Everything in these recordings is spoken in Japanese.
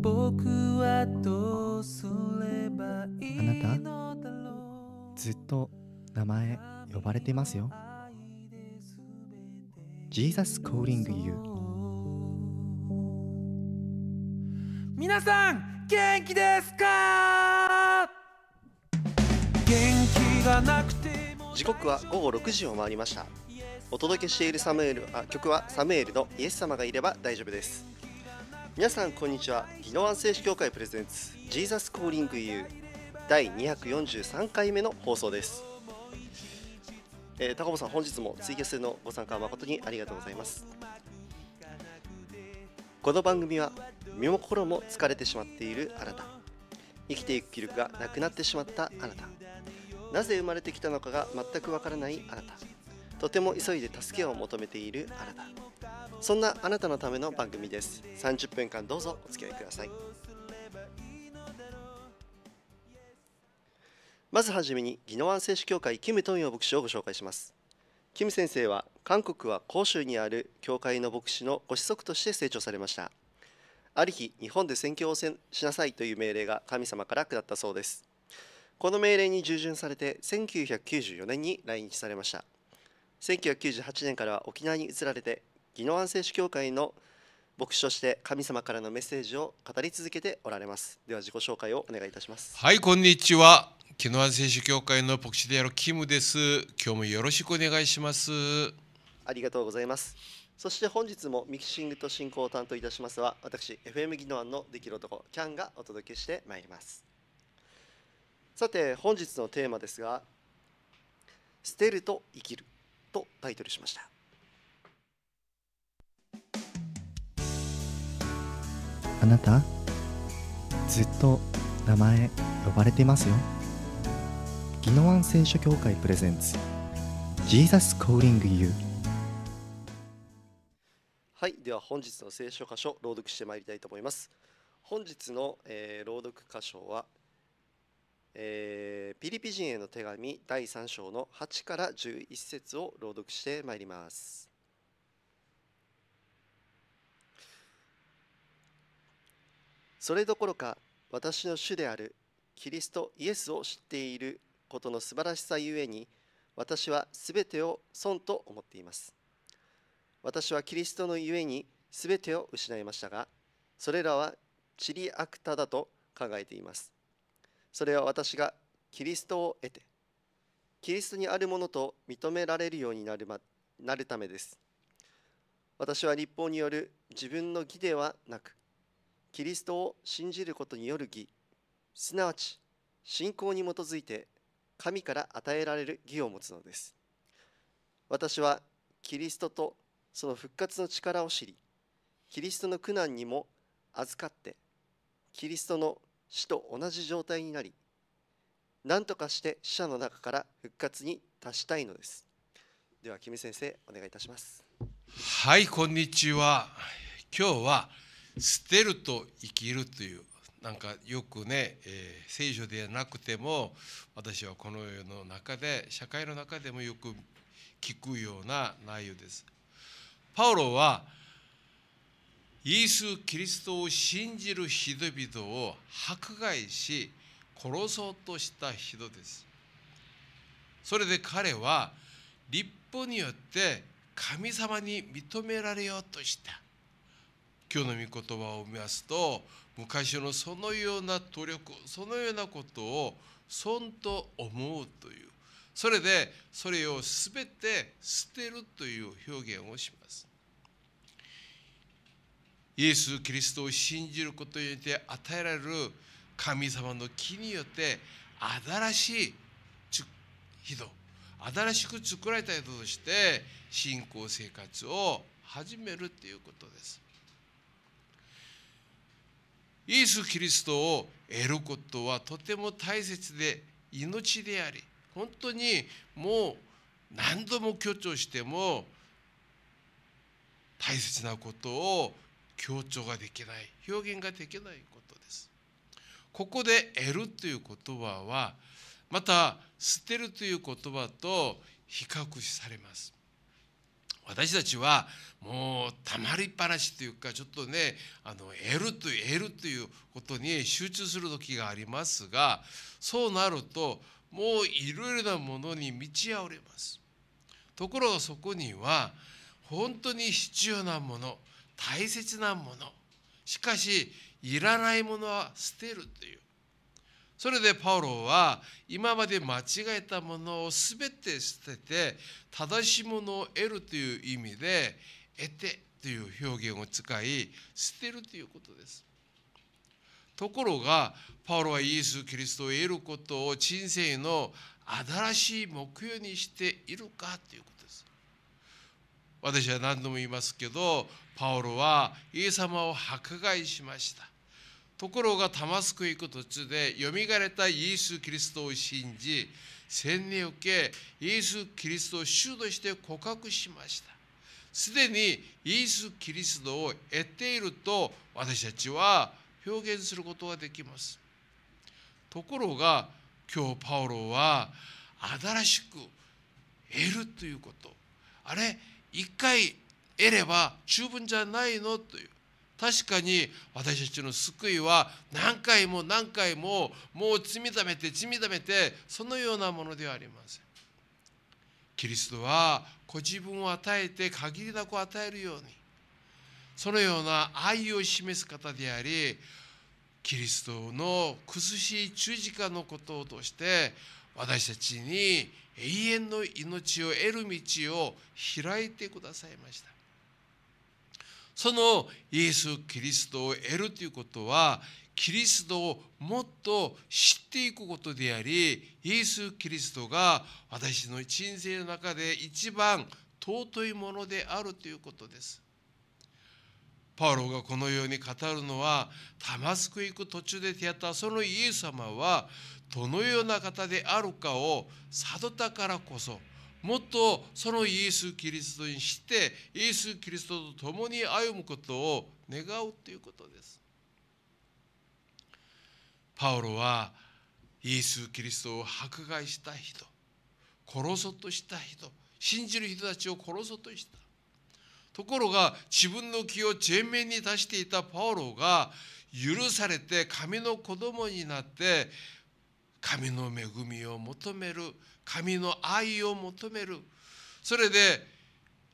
僕はどうすればいいあなたずっと名前呼ばれてますよ Jesus calling you 皆さん元気ですか元気がなくて時刻は午後6時を回りましたお届けしているサムエルあ曲はサムエルのイエス様がいれば大丈夫です皆さんこんにちは宜野湾製子協会プレゼンツジーザスコーリング U 第243回目の放送ですえー、高本さん本日もツイキャスのご参加誠にありがとうございますこの番組は身も心も疲れてしまっているあなた生きていく気力がなくなってしまったあなたなぜ生まれてきたのかが全くわからないあなたとても急いで助けを求めているあなたそんなあなたのための番組です30分間どうぞお付き合いくださいまずはじめに宜野湾聖書協会キム・トンヨ牧師をご紹介しますキム先生は韓国は広州にある教会の牧師のご子息として成長されましたある日日本で宣教をしなさいという命令が神様から下ったそうですこの命令に従順されて1994年に来日されました1998年からは沖縄に移られて宜野湾聖書教会の牧師として神様からのメッセージを語り続けておられますでは自己紹介をお願いいたしますはいこんにちは宜野湾聖書教会の牧師であるキムです今日もよろしくお願いしますありがとうございますそして本日もミキシングと進行を担当いたしますは私 FM 宜野湾のできる男キャンがお届けしてまいりますさて本日のテーマですが捨てると生きるとタイトルしましたなたずっと名前呼ばれてますよ宜野湾聖書協会プレゼンツジーザスコーリングユーはいでは本日の聖書箇所朗読してまいりたいと思います本日の、えー、朗読箇所は、えー、ピリピ人への手紙第3章の8から11節を朗読してまいりますそれどころか私の主であるキリストイエスを知っていることの素晴らしさゆえに私は全てを損と思っています私はキリストのゆえに全てを失いましたがそれらは地理アクタだと考えていますそれは私がキリストを得てキリストにあるものと認められるようになる,、ま、なるためです私は立法による自分の義ではなくキリストを信じることによる義すなわち信仰に基づいて神から与えられる義を持つのです私はキリストとその復活の力を知りキリストの苦難にも預かってキリストの死と同じ状態になり何とかして死者の中から復活に達したいのですでは君先生お願いいたしますはいこんにちは今日は捨てると生きるというなんかよくね、えー、聖書ではなくても私はこの世の中で社会の中でもよく聞くような内容です。パウロはイエス・キリストを信じる人々を迫害し殺そうとした人です。それで彼は立法によって神様に認められようとした。今日の御言葉を見ますと昔のそのような努力そのようなことを損と思うというそれでそれを全て捨てるという表現をしますイエス・キリストを信じることによって与えられる神様の木によって新しい人新しく作られた人として信仰生活を始めるということです。イエス・キリストを得ることはとても大切で命であり本当にもう何度も強調しても大切なことを強調ができない表現ができないことです。ここで「得る」という言葉はまた「捨てる」という言葉と比較されます。私たちはもうたまりっぱなしというかちょっとねあの得るという得るということに集中する時がありますがそうなるともういろいろなものに満ち溢れます。ところがそこには本当に必要なもの大切なものしかしいらないものは捨てるというそれでパウロは今まで間違えたものを全て捨てて正しいものを得るという意味で得てという表現を使い捨てるということです。ところがパウロはイエス・キリストを得ることを人生の新しい目標にしているかということです。私は何度も言いますけどパウロはイエス様を迫害しました。ところがタマスク行く途中でよみがれたイエス・キリストを信じ千礼を受けイエス・キリストを主として告白しましたすでにイエス・キリストを得ていると私たちは表現することができますところが今日パウロは新しく得るということあれ一回得れば十分じゃないのという確かに私たちの救いは何回も何回ももう積みためて積みためてそのようなものではありません。キリストはご自分を与えて限りなく与えるようにそのような愛を示す方でありキリストの苦しい十字架のことを通して私たちに永遠の命を得る道を開いてくださいました。そのイエス・キリストを得るということはキリストをもっと知っていくことでありイエス・キリストが私の人生の中で一番尊いものであるということです。パウロがこのように語るのはタマスク行く途中で出会ったそのイエス様はどのような方であるかを悟ったからこそもっとそのイエス・キリストにしてイエス・キリストと共に歩むことを願うということです。パウロはイエス・キリストを迫害した人殺そうとした人信じる人たちを殺そうとしたところが自分の気を前面に出していたパウロが許されて神の子供になって神の恵みを求める神の愛を求めるそれで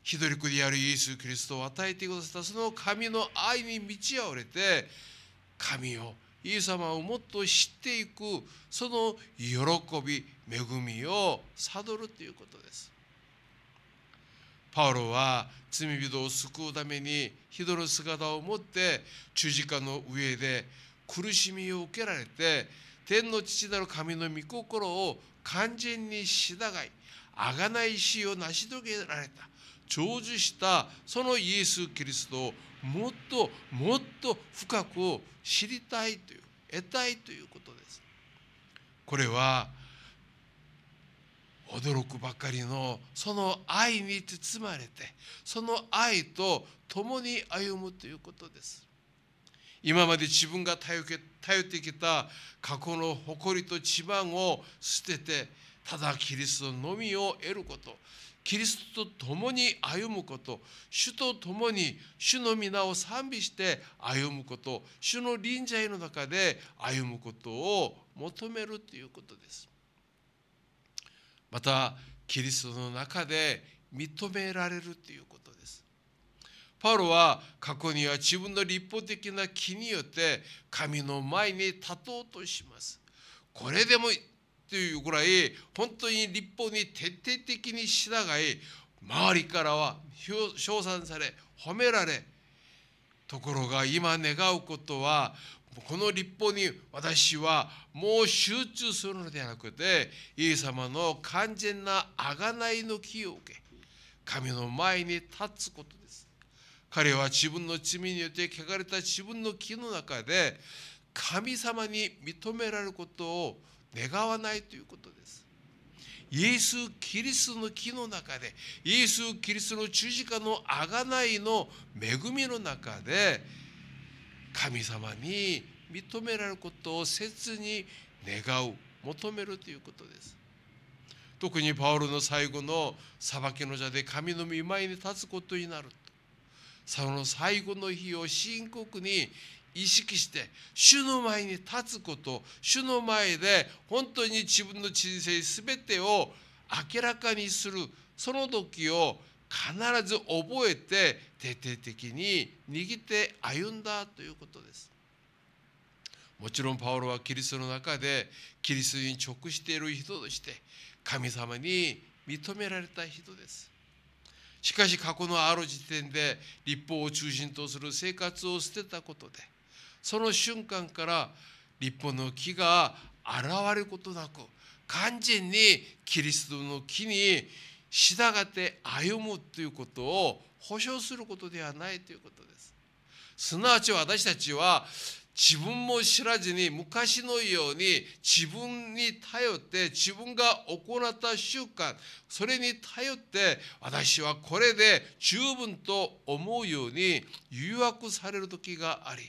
一人くであるイエス・キリストを与えてくださったその神の愛に満ちあわれて神をイエス様をもっと知っていくその喜び恵みを悟るということです。パウロは罪人を救うために人の姿を持って十字架の上で苦しみを受けられて天の父なる神の御心を完全に従い贖い死を成し遂げられた長寿したそのイエス・キリストをもっともっと深くを知りたいという得たいということです。これは驚くばかりのその愛に包まれてその愛と共に歩むということです。今まで自分が頼ってきた過去の誇りと地盤を捨ててただキリストのみを得ることキリストと共に歩むこと主と共に主の皆を賛美して歩むこと主の臨在の中で歩むことを求めるということですまたキリストの中で認められるということパウロは過去には自分の立法的な気によって神の前に立とうとします。これでもというぐらい本当に立法に徹底的に従い周りからは称賛され褒められところが今願うことはこの立法に私はもう集中するのではなくてイエス様の完全な贖いの木を受け神の前に立つこと彼は自分の罪によって汚れた自分の木の中で神様に認められることを願わないということです。イエス・キリストの木の中でイエス・キリストの十字架の贖いの恵みの中で神様に認められることを切に願う求めるということです。特にパウロの最後の裁きの座で神の御前に立つことになるその最後の日を深刻に意識して主の前に立つこと主の前で本当に自分の人生全てを明らかにするその時を必ず覚えて徹底的に握って歩んだということです。もちろんパオロはキリストの中でキリストに直している人として神様に認められた人です。しかし過去のある時点で立法を中心とする生活を捨てたことでその瞬間から立法の木が現れることなく完全にキリストの木に従って歩むということを保証することではないということです。すなわち私たちは自分も知らずに昔のように自分に頼って自分が行った習慣それに頼って私はこれで十分と思うように誘惑される時があり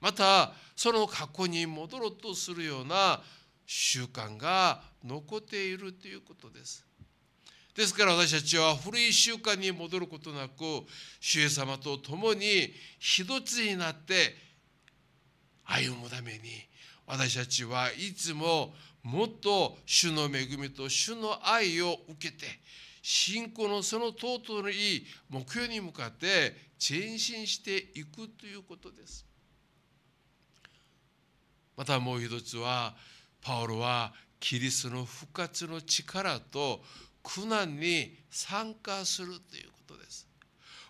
またその過去に戻ろうとするような習慣が残っているということです。ですから私たちは古い習慣に戻ることなく主様と共に一つになって歩むために私たちはいつももっと主の恵みと主の愛を受けて信仰のその尊い目標に向かって前進していくということです。またもう一つはパオロはキリストの復活の力と苦難に参加するということです。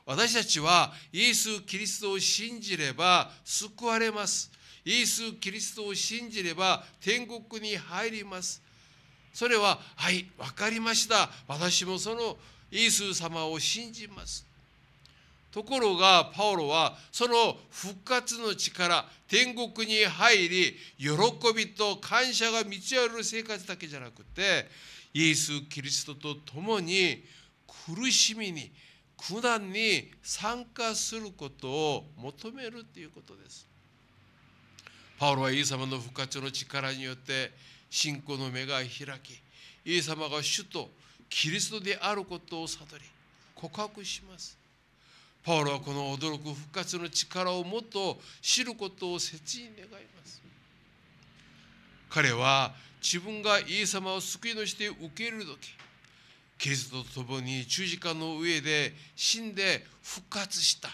私たちはイエス・キリストを信じれば救われます。イエス・キリストを信じれば天国に入ります。それは、はい、わかりました。私もそのイエス様を信じます。ところがパオロはその復活の力天国に入り喜びと感謝が満ちある生活だけじゃなくてイエス・キリストと共に苦しみに苦難に参加することを求めるということです。パウロはイエス様の復活の力によって信仰の目が開きイエス様が主とキリストであることを悟り告白しますパウロはこの驚く復活の力をもっと知ることを切に願います彼は自分がイエス様を救い主して受け入れる時キリストと共に十字架の上で死んで復活した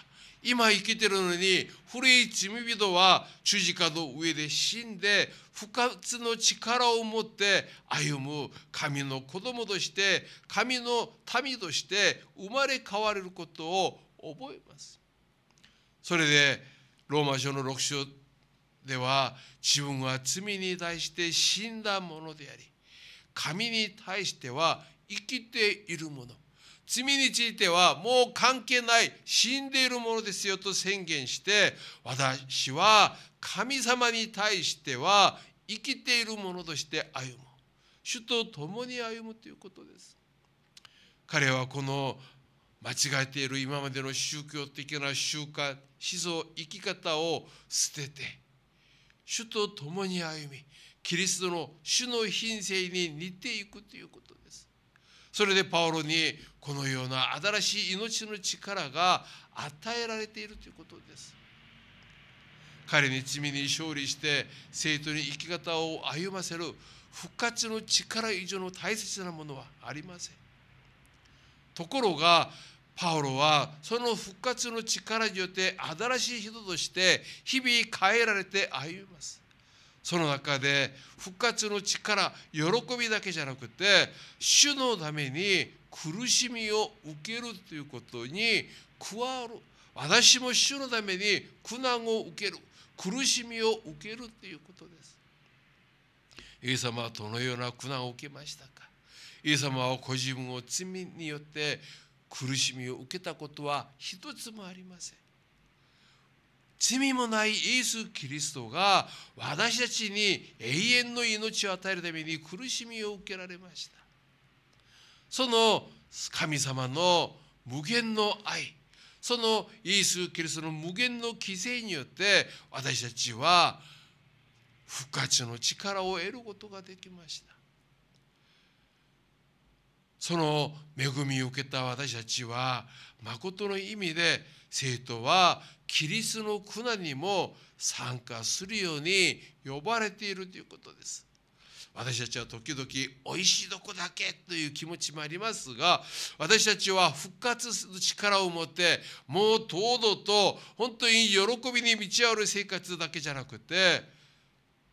今生きてるのに古い罪人は十字架の上で死んで不活の力を持って歩む神の子供として神の民として生まれ変われることを覚えます。それでローマ書の6章では自分は罪に対して死んだものであり神に対しては生きているもの罪についてはもう関係ない死んでいるものですよと宣言して私は神様に対しては生きているものとして歩む主と共に歩むということです彼はこの間違えている今までの宗教的な習慣思想生き方を捨てて主と共に歩みキリストの主の品性に似ていくということそれでパオロにこのような新しい命の力が与えられているということです彼に罪に勝利して生徒に生き方を歩ませる復活の力以上の大切なものはありませんところがパウロはその復活の力によって新しい人として日々変えられて歩みますその中で復活の力喜びだけじゃなくて主のために苦しみを受けるということに加わる私も主のために苦難を受ける苦しみを受けるということですイエス様はどのような苦難を受けましたかイエス様はご自分を罪によって苦しみを受けたことは一つもありません罪もないイエス・キリストが私たちに永遠の命を与えるために苦しみを受けられましたその神様の無限の愛そのイエス・キリストの無限の犠牲によって私たちは復活の力を得ることができましたその恵みを受けた私たちは誠の意味で生徒はキリストの苦難にも参加するように呼ばれているということです。私たちは時々おいしいとこだけという気持ちもありますが私たちは復活する力を持ってもう堂々と本当に喜びに満ちある生活だけじゃなくて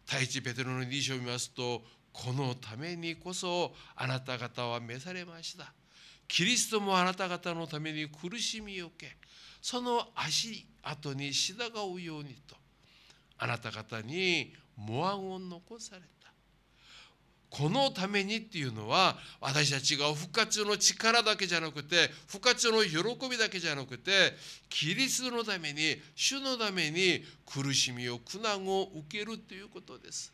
第一ペテロの2章を見ますとこのためにこそあなた方は召されましたキリストもあなた方のために苦しみを受けその足跡に従うようにとあなた方に模範を残されたこのためにっていうのは私たちが復活の力だけじゃなくて復活の喜びだけじゃなくてキリストのために主のために苦しみを苦難を受けるということです。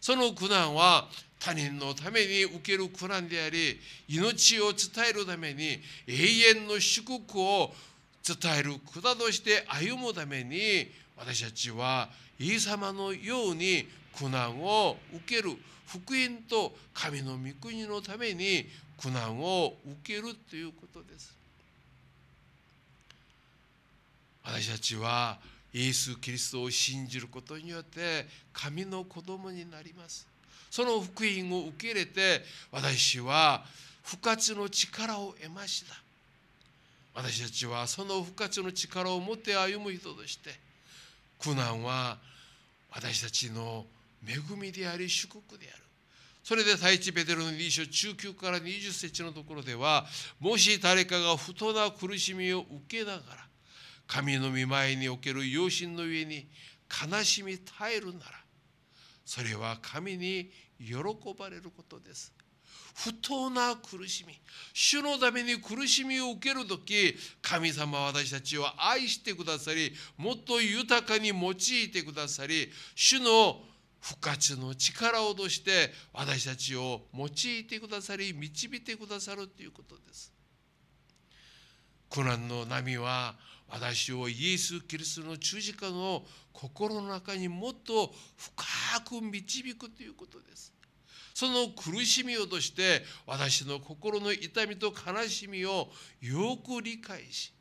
その苦難は他人のために受ける苦難であり命を伝えるために永遠の祝福を伝える管として歩むために私たちはイエス様のように苦難を受ける福音と神の御国のために苦難を受けるということです。私たちはイエス・キリストを信じることによって神の子供になりますその福音を受け入れて私は復活の力を得ました私たちはその復活の力を持って歩む人として苦難は私たちの恵みであり祝福であるそれで第一ペテロの2章中級から20節のところではもし誰かが不当な苦しみを受けながら神の御前における養親の上に悲しみ耐えるならそれは神に喜ばれることです。不当な苦しみ主のために苦しみを受ける時神様は私たちを愛してくださりもっと豊かに用いてくださり主の復活の力をとして私たちを用いてくださり導いてくださるということです。苦難の波は私をイエス・キリストの十字架の心の中にもっと深く導くということです。その苦しみをとして私の心の痛みと悲しみをよく理解し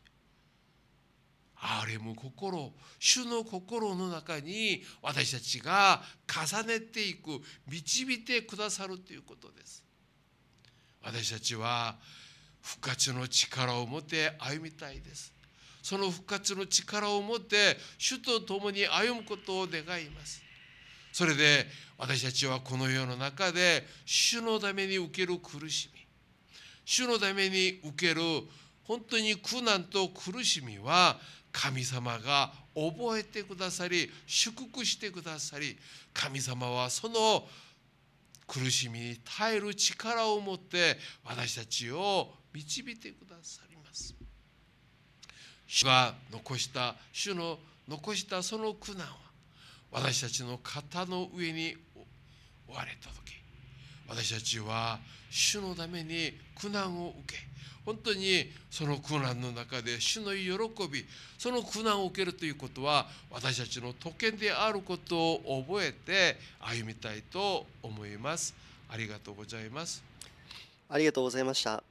憐れむ心主の心の中に私たちが重ねていく導いてくださるということです。私たちは復活の力を持って歩みたいです。その復活の力を持って主と共に歩むことを願いますそれで私たちはこの世の中で主のために受ける苦しみ主のために受ける本当に苦難と苦しみは神様が覚えてくださり祝福してくださり神様はその苦しみに耐える力を持って私たちを導いてくださります。主は残した主の残したその苦難は私たちの肩の上に追われた時私たちは主のために苦難を受け本当にその苦難の中で主の喜びその苦難を受けるということは私たちの特権であることを覚えて歩みたいと思いますありがとうございますありがとうございました、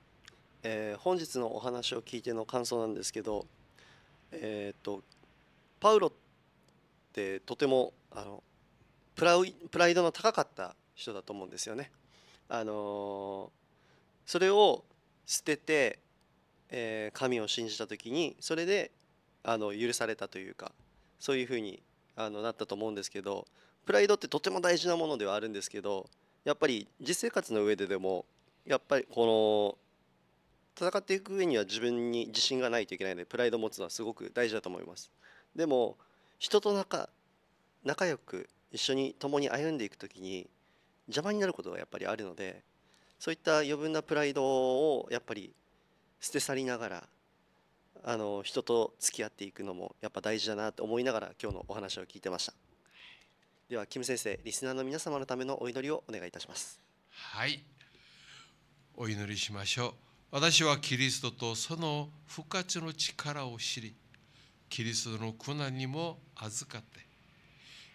えー、本日のお話を聞いての感想なんですけどえっ、ー、とパウロってとてもあのプラプライドの高かった人だと思うんですよね。あのそれを捨てて、えー、神を信じた時にそれであの許されたというかそういうふうにあのなったと思うんですけどプライドってとても大事なものではあるんですけどやっぱり実生活の上ででもやっぱりこの戦っていく上には自分に自信がないといけないのでプライドを持つのはすごく大事だと思いますでも人と仲仲良く一緒に共に歩んでいく時に邪魔になることがやっぱりあるのでそういった余分なプライドをやっぱり捨て去りながらあの人と付き合っていくのもやっぱ大事だなと思いながら今日のお話を聞いてましたではキム先生リスナーの皆様のためのお祈りをお願いいたしますはいお祈りしましょう私はキリストとその復活の力を知り、キリストの苦難にも預かって、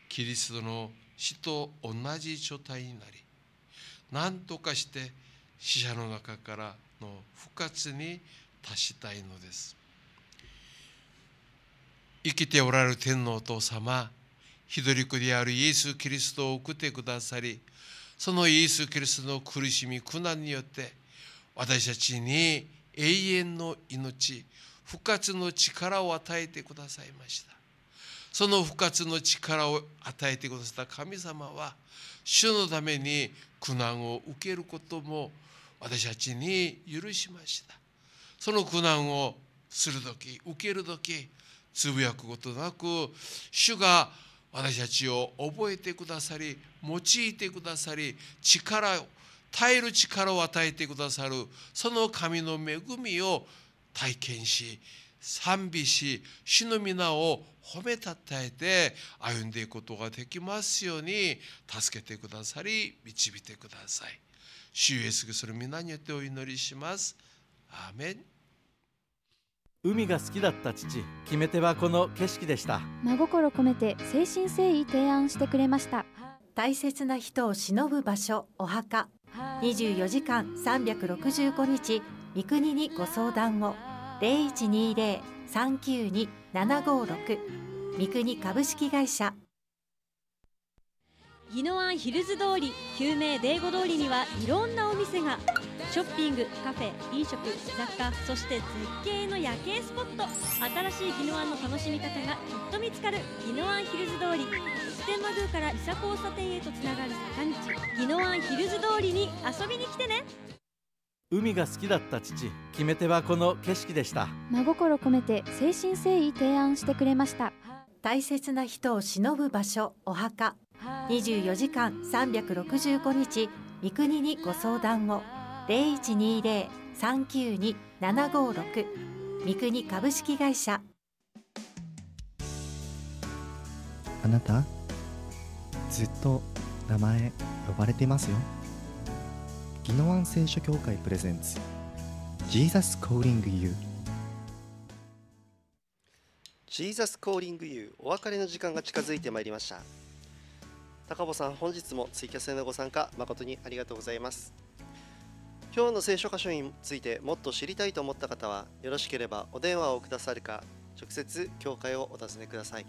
キリストの死と同じ状態になり、何とかして死者の中からの復活に達したいのです。生きておられる天皇お父様、一人子であるイエス・キリストを送ってくださり、そのイエス・キリストの苦しみ、苦難によって、私たちに永遠の命復活の力を与えてくださいましたその復活の力を与えてくださった神様は主のために苦難を受けることも私たちに許しましたその苦難をする時受ける時つぶやくことなく主が私たちを覚えてくださり用いてくださり力を耐える力を与えてくださるその神の恵みを体験し賛美し主の皆を褒めたたえて歩んでいくことができますように助けてくださり導いてください。主イエスする皆によってお祈りします。アメン海が好きだった父決め手はこの景色でした真心込めて誠心誠意提案してくれました大切な人を偲ぶ場所お墓24時間365日三国にご相談を0120-392-756三国株式会社宜野湾ヒルズ通り救命デーゴ通りにはいろんなお店がショッピングカフェ飲食雑貨そして絶景の夜景スポット新しい宜野湾の楽しみ方がきっと見つかる宜野湾ヒルズ通り普天満宮から伊佐交差点へとつながる坂道宜野湾ヒルズ通りに遊びに来てね海が好きだった父決め手はこの景色でした真心込めて誠心誠意提案してくれました大切な人を偲ぶ場所お墓24時間365日三国にご相談を0120-392-756三国株式会社あなたずっと名前呼ばれてますよ宜野湾聖書協会プレゼンツジーザスコーリングユージーザスコーリングユーお別れの時間が近づいてまいりました高保さん本日もツイキャスへのご参加誠にありがとうございます今日の聖書箇所についてもっと知りたいと思った方はよろしければお電話をくださるか直接教会をお尋ねください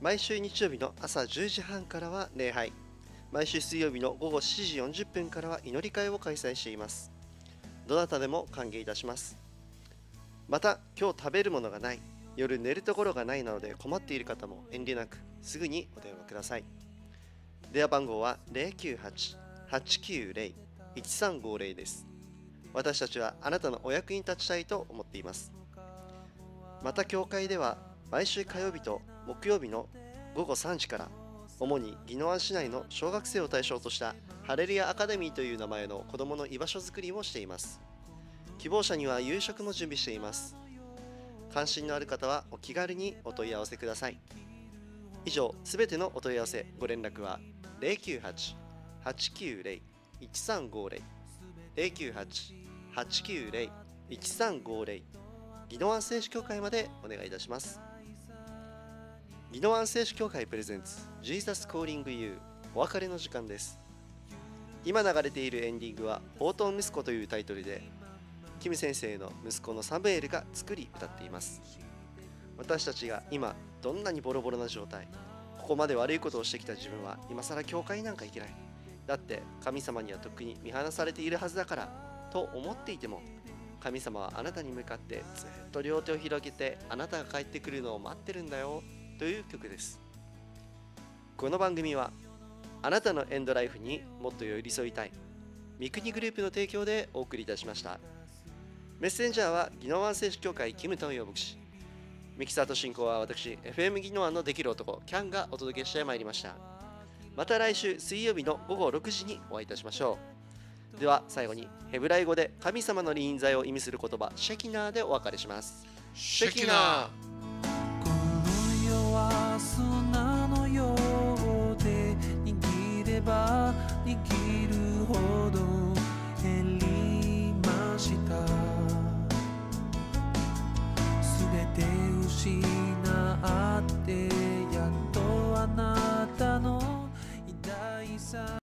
毎週日曜日の朝10時半からは礼拝毎週水曜日の午後7時40分からは祈り会を開催していますどなたでも歓迎いたしますまた今日食べるものがない夜寝るところがないなので困っている方も遠慮なくすぐにお電話ください電話番号は098-890-1350です私たちはあなたのお役に立ちたいと思っていますまた教会では毎週火曜日と木曜日の午後3時から主に宜野湾市内の小学生を対象としたハレルヤアカデミーという名前の子どもの居場所づくりもしています希望者には夕食も準備しています関心のある方はお気軽にお問い合わせください以上すべてのお問い合わせご連絡は098-890-1350 098-890-1350宜野湾選手協会までお願いいたします宜野湾選手協会プレゼンツ Jesus Calling You お別れの時間です今流れているエンディングは「冒頭息子」というタイトルでキム先生の息子のサムエルが作り歌っています私たちが今どんなにボロボロな状態ここまで悪いことをしてきた自分は今更教会なんか行けないだって神様にはとっくに見放されているはずだからと思っていても神様はあなたに向かってずっと両手を広げてあなたが帰ってくるのを待ってるんだよという曲ですこの番組はあなたのエンドライフにもっと寄り添いたい三国グループの提供でお送りいたしました。メッセンジャーは宜野湾選手協会キム・トンヨ牧師ミキサーと進行は私 FM 宜野湾のできる男キャンがお届けしてまいりましたまた来週水曜日の午後6時にお会いいたしましょうでは最後にヘブライ語で神様の臨在を意味する言葉シェキナーでお別れしますシェキナー握れば握るほど失ってやっとあなたの偉大さ